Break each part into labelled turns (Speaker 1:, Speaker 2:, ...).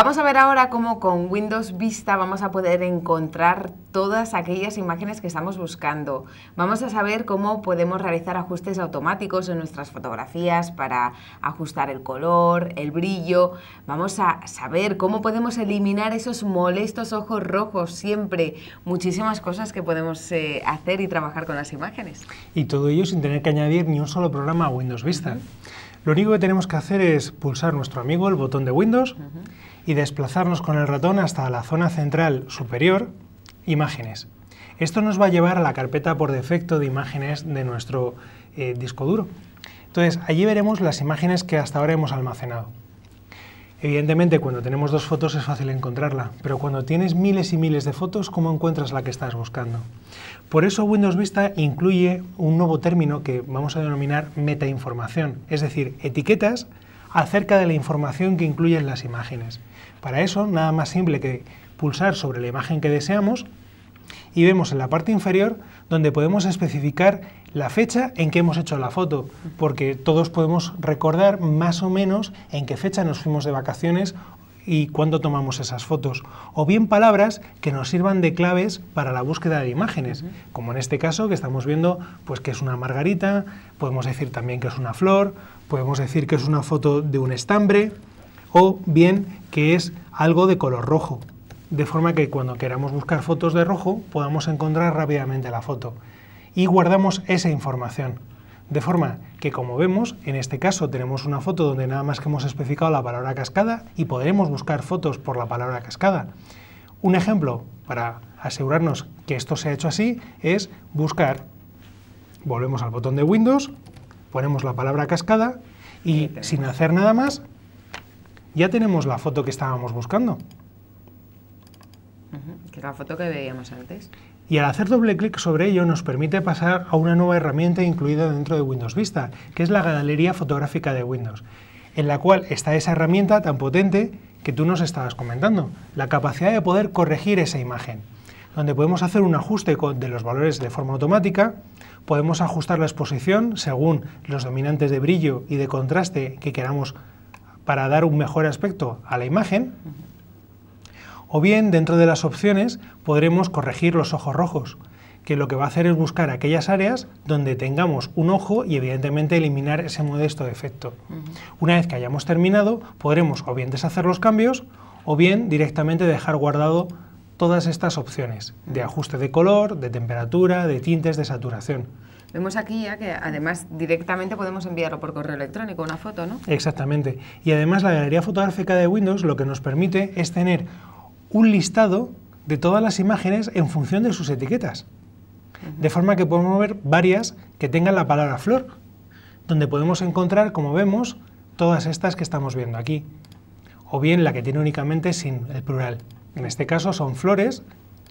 Speaker 1: Vamos a ver ahora cómo con Windows Vista vamos a poder encontrar todas aquellas imágenes que estamos buscando. Vamos a saber cómo podemos realizar ajustes automáticos en nuestras fotografías para ajustar el color, el brillo. Vamos a saber cómo podemos eliminar esos molestos ojos rojos siempre. Muchísimas cosas que podemos eh, hacer y trabajar con las imágenes.
Speaker 2: Y todo ello sin tener que añadir ni un solo programa a Windows Vista. Lo único que tenemos que hacer es pulsar nuestro amigo el botón de Windows y desplazarnos con el ratón hasta la zona central superior, Imágenes. Esto nos va a llevar a la carpeta por defecto de imágenes de nuestro eh, disco duro. Entonces, allí veremos las imágenes que hasta ahora hemos almacenado. Evidentemente, cuando tenemos dos fotos es fácil encontrarla, pero cuando tienes miles y miles de fotos, ¿cómo encuentras la que estás buscando? Por eso Windows Vista incluye un nuevo término que vamos a denominar metainformación, es decir, etiquetas acerca de la información que incluyen las imágenes. Para eso, nada más simple que pulsar sobre la imagen que deseamos y vemos en la parte inferior donde podemos especificar la fecha en que hemos hecho la foto, porque todos podemos recordar más o menos en qué fecha nos fuimos de vacaciones y cuándo tomamos esas fotos, o bien palabras que nos sirvan de claves para la búsqueda de imágenes, como en este caso que estamos viendo pues que es una margarita, podemos decir también que es una flor, podemos decir que es una foto de un estambre o bien que es algo de color rojo, de forma que cuando queramos buscar fotos de rojo podamos encontrar rápidamente la foto y guardamos esa información. De forma que, como vemos, en este caso tenemos una foto donde nada más que hemos especificado la palabra cascada y podremos buscar fotos por la palabra cascada. Un ejemplo para asegurarnos que esto se ha hecho así es buscar, volvemos al botón de Windows, ponemos la palabra cascada y sin hacer nada más ya tenemos la foto que estábamos buscando.
Speaker 1: la foto que veíamos antes
Speaker 2: y al hacer doble clic sobre ello nos permite pasar a una nueva herramienta incluida dentro de Windows Vista, que es la galería fotográfica de Windows, en la cual está esa herramienta tan potente que tú nos estabas comentando, la capacidad de poder corregir esa imagen, donde podemos hacer un ajuste de los valores de forma automática, podemos ajustar la exposición según los dominantes de brillo y de contraste que queramos para dar un mejor aspecto a la imagen, o bien, dentro de las opciones, podremos corregir los ojos rojos, que lo que va a hacer es buscar aquellas áreas donde tengamos un ojo y evidentemente eliminar ese modesto defecto. Una vez que hayamos terminado, podremos o bien deshacer los cambios o bien directamente dejar guardado todas estas opciones de ajuste de color, de temperatura, de tintes, de saturación.
Speaker 1: Vemos aquí ya que además directamente podemos enviarlo por correo electrónico, una foto, ¿no?
Speaker 2: Exactamente. Y además la galería fotográfica de Windows lo que nos permite es tener un listado de todas las imágenes en función de sus etiquetas. De forma que podemos ver varias que tengan la palabra flor, donde podemos encontrar, como vemos, todas estas que estamos viendo aquí. O bien la que tiene únicamente sin el plural. En este caso son flores,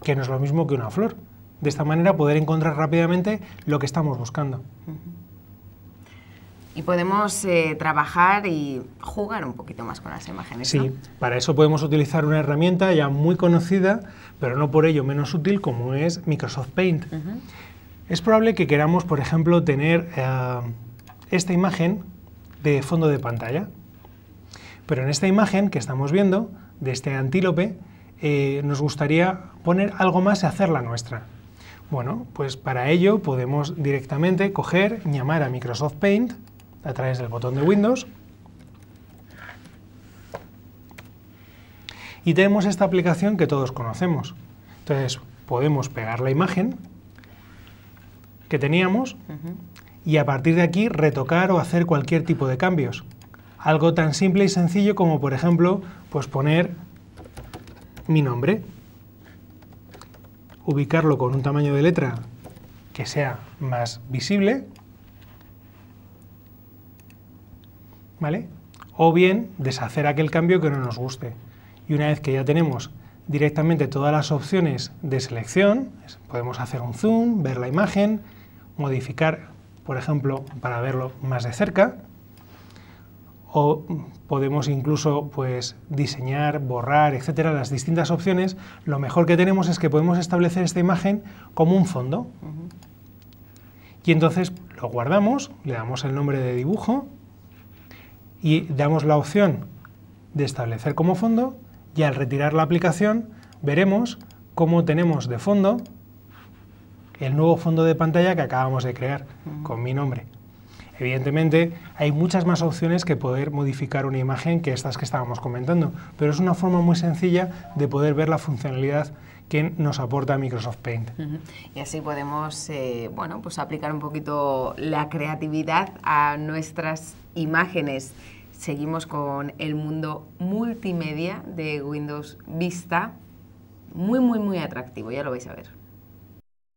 Speaker 2: que no es lo mismo que una flor. De esta manera poder encontrar rápidamente lo que estamos buscando.
Speaker 1: Y podemos eh, trabajar y jugar un poquito más con las imágenes. Sí,
Speaker 2: para eso podemos utilizar una herramienta ya muy conocida, pero no por ello menos útil, como es Microsoft Paint. Es probable que queramos, por ejemplo, tener eh, esta imagen de fondo de pantalla. Pero en esta imagen que estamos viendo, de este antílope, eh, nos gustaría poner algo más y hacerla nuestra. Bueno, pues para ello podemos directamente coger, llamar a Microsoft Paint a través del botón de Windows. Y tenemos esta aplicación que todos conocemos. Entonces podemos pegar la imagen que teníamos y a partir de aquí retocar o hacer cualquier tipo de cambios. Algo tan simple y sencillo como por ejemplo pues poner mi nombre, ubicarlo con un tamaño de letra que sea más visible ¿vale? O bien deshacer aquel cambio que no nos guste. Y una vez que ya tenemos directamente todas las opciones de selección, podemos hacer un zoom, ver la imagen, modificar, por ejemplo, para verlo más de cerca, o podemos incluso pues, diseñar, borrar, etcétera, las distintas opciones, lo mejor que tenemos es que podemos establecer esta imagen como un fondo. Y entonces lo guardamos, le damos el nombre de dibujo y damos la opción de establecer como fondo y al retirar la aplicación veremos cómo tenemos de fondo el nuevo fondo de pantalla que acabamos de crear con mi nombre. Evidentemente, hay muchas más opciones que poder modificar una imagen que estas que estábamos comentando, pero es una forma muy sencilla de poder ver la funcionalidad que nos aporta Microsoft Paint.
Speaker 1: Y así podemos eh, bueno, pues aplicar un poquito la creatividad a nuestras imágenes. Seguimos con el mundo multimedia de Windows Vista, muy, muy, muy atractivo, ya lo vais a ver.